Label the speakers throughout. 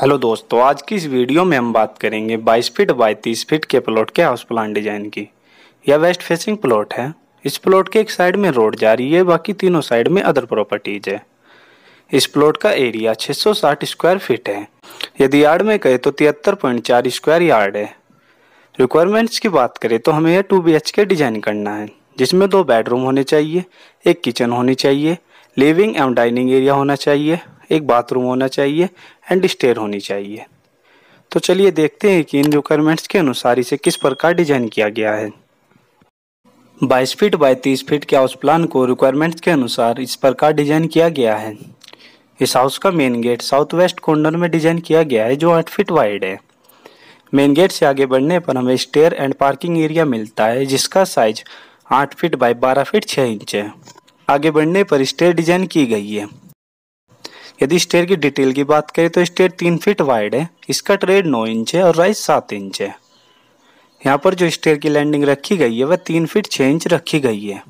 Speaker 1: hello दोस्तों आज की इस वीडियो में हम बात करेंगे 22 फीट बाय 30 फीट के प्लॉट के हाउस प्लान डिजाइन की यह वेस्ट फेसिंग प्लॉट है इस प्लॉट के एक साइड में रोड जा रही है बाकी तीनों साइड में अदर प्रॉपर्टीज है इस प्लॉट का एरिया 660 स्क्वायर फीट है यदि यार्ड में कहे तो तिहत्तर पॉइंट चार स्क्वायर यार्ड है रिक्वायरमेंट्स की बात करें तो हमें यह टू बी के डिजाइन करना है जिसमें दो बेडरूम होने चाहिए एक किचन होनी चाहिए लिविंग एवं डाइनिंग एरिया होना चाहिए एक बाथरूम होना चाहिए एंड स्टेयर होनी चाहिए तो चलिए देखते हैं कि इन रिक्वायरमेंट्स के अनुसार इसे किस प्रकार डिजाइन किया गया है बाईस फीट बाय तीस फीट के हाउस प्लान को रिक्वायरमेंट्स के अनुसार इस प्रकार डिजाइन किया गया है इस हाउस का main gate south west corner में डिजाइन किया गया है जो आठ फीट वाइड है मेन गेट से आगे बढ़ने पर हमें स्टेयर एंड पार्किंग एरिया मिलता है जिसका साइज आठ फीट बाय बारह फीट छः इंच है आगे बढ़ने पर स्टेयर डिजाइन की गई है यदि स्टेयर की डिटेल की बात करें तो स्टेयर तीन फीट वाइड है इसका ट्रेड नौ इंच है और राइस सात इंच है यहाँ पर जो स्टेयर की लैंडिंग रखी गई है वह तीन फीट छः इंच रखी गई है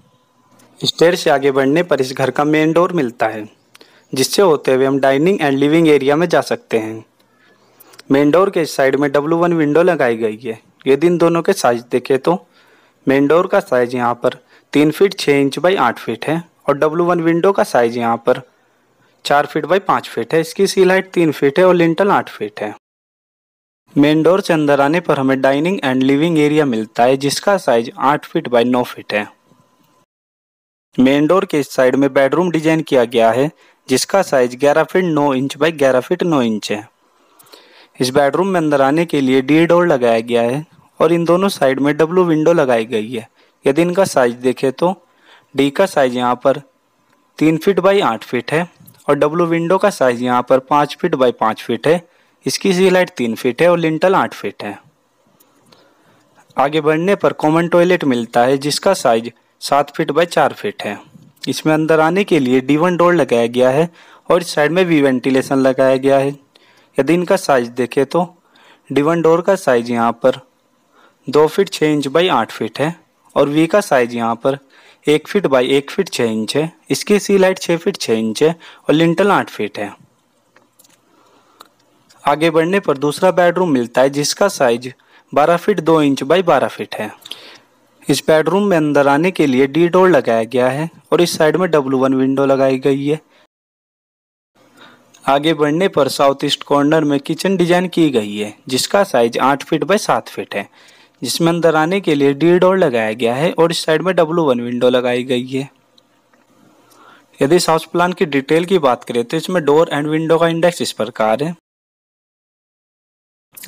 Speaker 1: स्टेयर से आगे बढ़ने पर इस घर का मेन डोर मिलता है जिससे होते हुए हम डाइनिंग एंड लिविंग एरिया में जा सकते हैं मेन डोर के साइड में डब्लू वन विंडो लगाई गई है यदि इन दोनों के साइज देखें तो मेन डोर का साइज यहाँ पर तीन फीट छः इंच बाई आठ फीट है और डब्लू वन विंडो का साइज यहाँ पर चार फीट बाई पाँच फीट है इसकी सील हाइट तीन फीट है और लिंटल आठ फीट है मेन डोर से अंदर आने पर हमें डाइनिंग एंड लिविंग एरिया मिलता है जिसका साइज आठ फीट बाई नौ फीट है मेन डोर के इस साइड में बेडरूम डिजाइन किया गया है जिसका साइज ग्यारह फीट नौ इंच बाई ग्यारह फीट नौ इंच है इस बेडरूम में अंदर आने के लिए डी डोर लगाया गया है और इन दोनों साइड में डब्लू विंडो लगाई गई है यदि इनका साइज देखें तो डी का साइज यहाँ पर तीन फीट बाई आठ फीट है और डब्लू विंडो का साइज यहाँ पर पाँच फीट बाई पाँच फीट है इसकी सीलाइट तीन फीट है और लिंटल आठ फीट है आगे बढ़ने पर कॉमन टॉयलेट मिलता है जिसका साइज सात फीट बाई चार फीट है इसमें अंदर आने के लिए डी वन डोर लगाया गया है और इस साइड में वी वेंटिलेशन लगाया गया है यदि इनका साइज देखें तो डी वन डोर का साइज यहाँ पर दो फीट छः इंच बाई आठ फीट है और वी का साइज यहाँ पर एक फीट बाई एक फीट छः इंच है इसकी सील हाइट छः फीट छः इंच है और लिंटल आठ फीट है आगे बढ़ने पर दूसरा बेडरूम मिलता है जिसका साइज बारह फीट दो इंच बाई बारह फीट है इस बेडरूम में अंदर आने के लिए डी डोर लगाया गया है और इस साइड में डब्लू वन विंडो लगाई गई है आगे बढ़ने पर साउथ ईस्ट कॉर्नर में किचन डिजाइन की गई है जिसका साइज आठ फीट बाई सात फीट है जिसमें अंदर आने के लिए डी डोर लगाया गया है और इस साइड में डब्लू वन विंडो लगाई गई है यदि इस हाउस प्लान की डिटेल की बात करें तो इसमें डोर एंड विंडो का इंडेक्स इस प्रकार है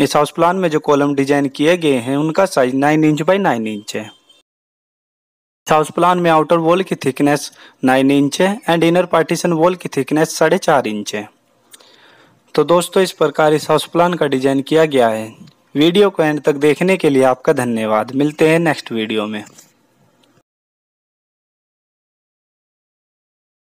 Speaker 1: इस हाउस प्लान में जो कॉलम डिजाइन किए गए हैं उनका size nine inch by nine inch है हाउस प्लान में आउटर वॉल की थिकनेस नाइन इंच है एंड इनर पार्टीशन वॉल की थिकनेस साढ़े चार इंच है तो दोस्तों इस प्रकार इस हाउस प्लान का डिजाइन किया गया है वीडियो को एंड तक देखने के लिए आपका धन्यवाद मिलते हैं नेक्स्ट वीडियो में